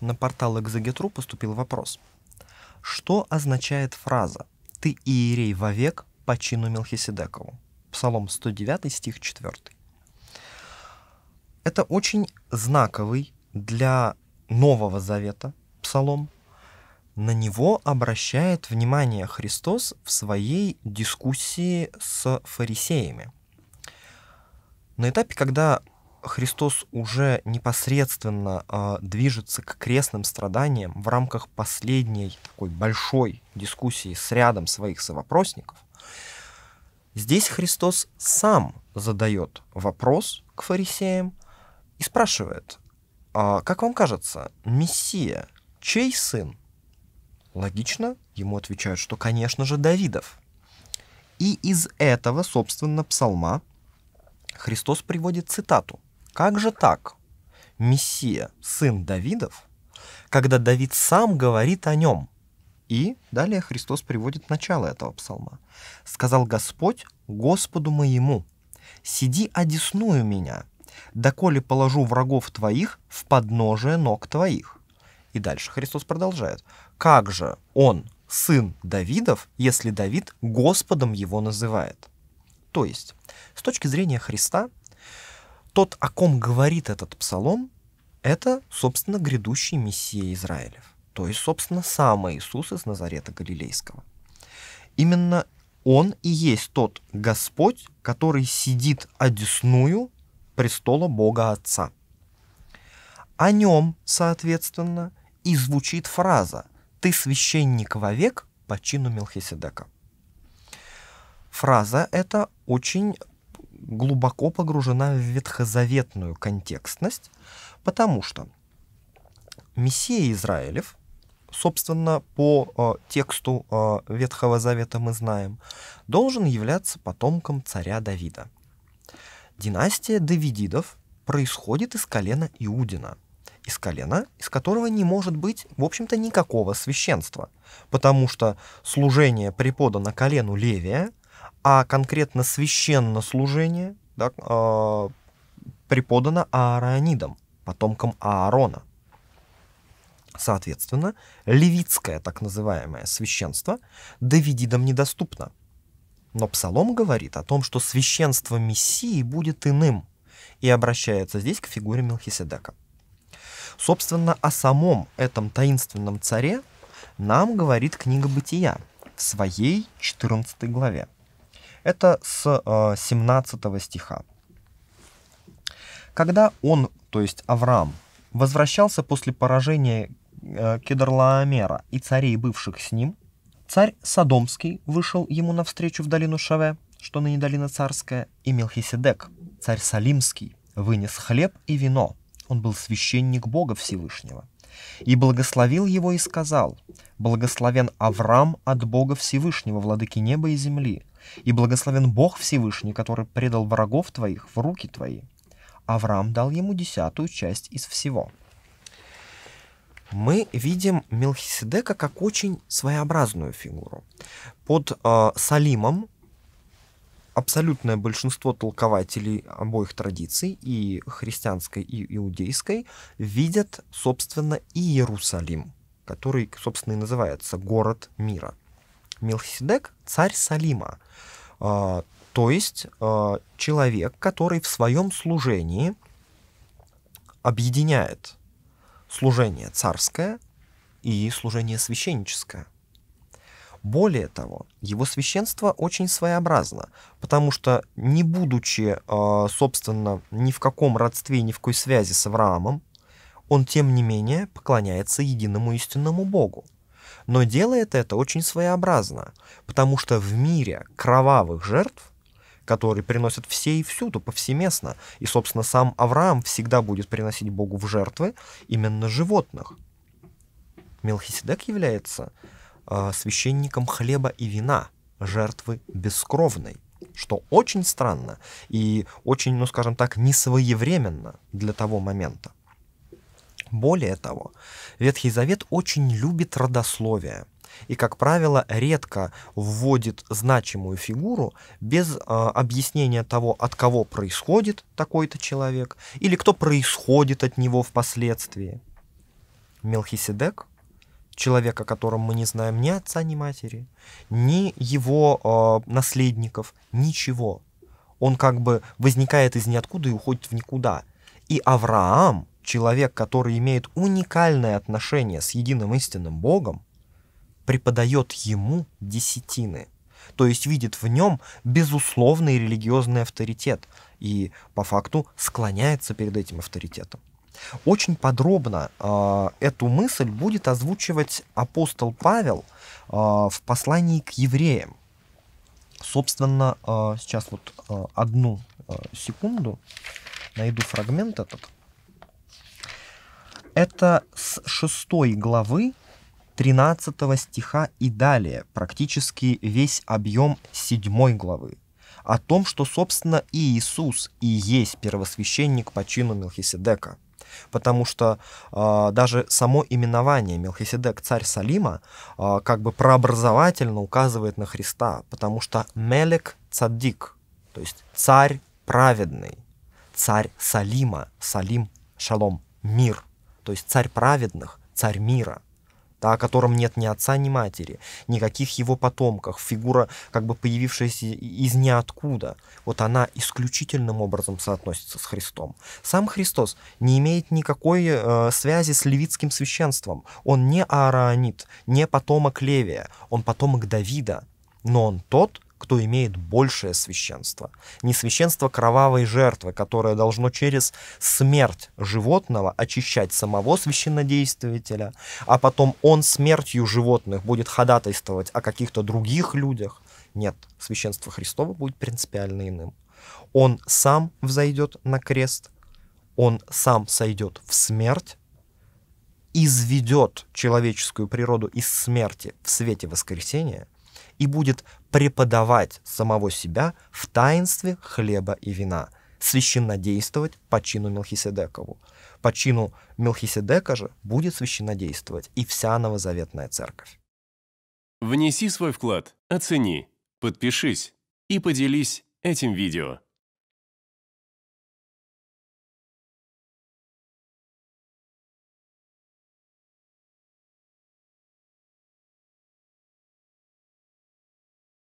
На портал Экзагетру поступил вопрос. Что означает фраза «Ты иерей вовек по чину Мелхиседекову»? Псалом 109, стих 4. Это очень знаковый для Нового Завета псалом. На него обращает внимание Христос в своей дискуссии с фарисеями. На этапе, когда Христос уже непосредственно э, движется к крестным страданиям в рамках последней такой большой дискуссии с рядом своих совопросников, здесь Христос сам задает вопрос к фарисеям и спрашивает, э, как вам кажется, Мессия, чей сын? Логично, ему отвечают, что, конечно же, Давидов. И из этого, собственно, псалма Христос приводит цитату как же так? Мессия, сын Давидов, когда Давид сам говорит о нем. И далее Христос приводит начало этого псалма. «Сказал Господь Господу моему, сиди одесную меня, доколе положу врагов твоих в подножие ног твоих». И дальше Христос продолжает. «Как же он, сын Давидов, если Давид Господом его называет?» То есть, с точки зрения Христа, тот, о ком говорит этот псалом, это, собственно, грядущий Мессия Израилев, то есть, собственно, сам Иисус из Назарета Галилейского. Именно он и есть тот Господь, который сидит одесную престола Бога Отца. О нем, соответственно, и звучит фраза «Ты священник вовек по чину Мелхиседека». Фраза эта очень глубоко погружена в ветхозаветную контекстность, потому что Мессия Израилев, собственно, по э, тексту э, Ветхого Завета мы знаем, должен являться потомком царя Давида. Династия Давидидов происходит из колена Иудина, из колена, из которого не может быть, в общем-то, никакого священства, потому что служение преподано колену Левия – а конкретно священнослужение да, э, преподано ааронидам, потомкам Аарона. Соответственно, левитское так называемое священство давидидам недоступно. Но Псалом говорит о том, что священство Мессии будет иным, и обращается здесь к фигуре Мелхиседека. Собственно, о самом этом таинственном царе нам говорит книга «Бытия» в своей 14 главе. Это с 17 э, стиха. Когда он, то есть Авраам, возвращался после поражения э, Кедрлаомера и царей, бывших с ним, царь Содомский вышел ему навстречу в долину Шаве, что ныне долина царская, и Мелхиседек, царь Салимский, вынес хлеб и вино. Он был священник Бога Всевышнего. И благословил его и сказал, «Благословен Авраам от Бога Всевышнего, владыки неба и земли, и благословен Бог Всевышний, который предал врагов твоих в руки твои». Авраам дал ему десятую часть из всего. Мы видим Мелхиседека как очень своеобразную фигуру. Под э, Салимом абсолютное большинство толкователей обоих традиций, и христианской, и иудейской, видят, собственно, и Иерусалим, который, собственно, и называется «город мира». Милхиседек — царь Салима, а, то есть а, человек, который в своем служении объединяет служение царское и служение священническое. Более того, его священство очень своеобразно, потому что, не будучи, а, собственно, ни в каком родстве, ни в какой связи с Авраамом, он, тем не менее, поклоняется единому истинному Богу – но делает это очень своеобразно, потому что в мире кровавых жертв которые приносят все и всюду, повсеместно. И, собственно, сам Авраам всегда будет приносить Богу в жертвы именно животных. Мелхиседек является э, священником хлеба и вина, жертвы бескровной, что очень странно и очень, ну скажем так, несвоевременно для того момента. Более того, Ветхий Завет очень любит родословие и, как правило, редко вводит значимую фигуру без э, объяснения того, от кого происходит такой-то человек или кто происходит от него впоследствии. Мелхиседек, человека, о котором мы не знаем ни отца, ни матери, ни его э, наследников, ничего. Он как бы возникает из ниоткуда и уходит в никуда. И Авраам, человек, который имеет уникальное отношение с единым истинным Богом, преподает ему десятины, то есть видит в нем безусловный религиозный авторитет и по факту склоняется перед этим авторитетом. Очень подробно э, эту мысль будет озвучивать апостол Павел э, в послании к евреям. Собственно, э, сейчас вот э, одну э, секунду найду фрагмент этот. Это с 6 главы 13 стиха и далее практически весь объем 7 главы о том, что, собственно, и Иисус и есть первосвященник по чину Мелхиседека. Потому что э, даже само именование Мелхиседек царь Салима э, как бы прообразовательно указывает на Христа, потому что Мелек Цаддик, то есть царь праведный, царь Салима, Салим Шалом, мир – то есть царь праведных, царь мира, да, о котором нет ни отца, ни матери, никаких его потомков, фигура, как бы появившаяся из ниоткуда, вот она исключительным образом соотносится с Христом. Сам Христос не имеет никакой э, связи с левитским священством. Он не араонит, не потомок Левия, он потомок Давида, но он тот, кто имеет большее священство. Не священство кровавой жертвы, которое должно через смерть животного очищать самого священнодействователя, а потом он смертью животных будет ходатайствовать о каких-то других людях. Нет, священство Христово будет принципиально иным. Он сам взойдет на крест, он сам сойдет в смерть, изведет человеческую природу из смерти в свете воскресения – и будет преподавать самого себя в таинстве хлеба и вина, священно действовать по чину Мелхиседекову. По чину Мелхиседека же будет священно действовать и вся новозаветная церковь. Внеси свой вклад, оцени, подпишись и поделись этим видео.